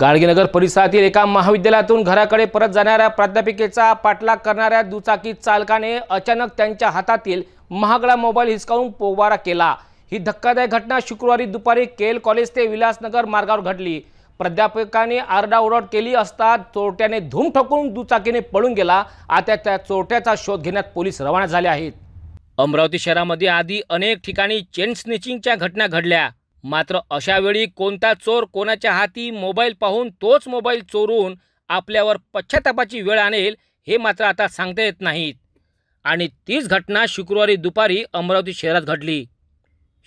गाडगेनगर परिसरातील एका महाविद्यालयातून घराकडे परत जाणाऱ्या प्राध्यापिकेचा पाठलाग करणाऱ्या दुचाकी चालकाने अचानक त्यांच्या हातातील महागडा मोबाईल हिसकावून पोवारा केला ही धक्कादायक घटना शुक्रवारी दुपारी केल कॉलेज ते विलासनगर मार्गावर घडली प्राध्यापकाने आरडाओरड केली असता चोरट्याने धूम ठोकून दुचाकीने पळून गेला आता त्या चोरट्याचा शोध घेण्यात पोलीस रवाना झाले आहेत अमरावती शहरामध्ये आधी अनेक ठिकाणी चेन स्निचिंगच्या घटना घडल्या मात्र अशा वेळी कोणता चोर कोणाच्या हाती मोबाईल पाहून तोच मोबाईल चोरून आपल्यावर पश्चातापाची वेळ आणेल हे मात्र आता सांगता येत नाहीत आणि तीच घटना शुक्रवारी दुपारी अमरावती शहरात घडली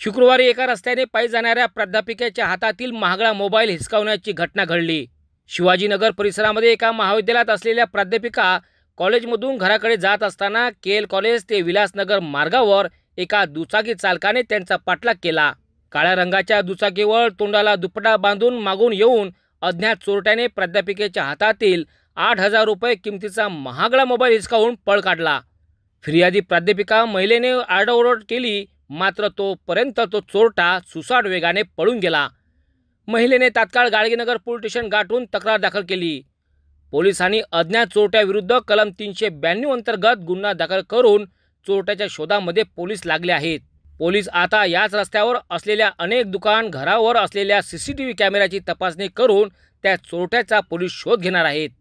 शुक्रवारी एका रस्त्याने पायी जाणाऱ्या प्राध्यापिकेच्या हातातील महागडा मोबाईल हिसकावण्याची घटना घडली शिवाजीनगर परिसरामध्ये एका महाविद्यालयात असलेल्या प्राध्यापिका कॉलेजमधून घराकडे जात असताना केल कॉलेज ते विलासनगर मार्गावर एका दुचाकी चालकाने त्यांचा पाठलाग केला काळ्या रंगाच्या दुचाकीवर तोंडाला दुपटा बांधून मागून येऊन अज्ञात चोरट्याने प्राध्यापिकेच्या हातातील आठ हजार रुपये किमतीचा महागडा मोबाईल हिसकावून पळ काढला फिर्यादी प्राध्यापिका महिलेने आरडाओरड केली मात्र तोपर्यंत तो चोरटा सुसाट वेगाने पळून गेला महिलेने तात्काळ गाळगीनगर पोलीस स्टेशन गाठून तक्रार दाखल केली पोलिसांनी अज्ञात चोरट्याविरुद्ध कलम तीनशे ब्याण्णव अंतर्गत गुन्हा दाखल करून चोरट्याच्या शोधामध्ये पोलीस लागले आहेत पोलीस आता याच रस्त्यावर असलेल्या अनेक दुकान घरावर असलेल्या सी सी टी व्ही कॅमेऱ्याची तपासणी करून त्या चोरट्याचा पोलीस शोध घेणार आहेत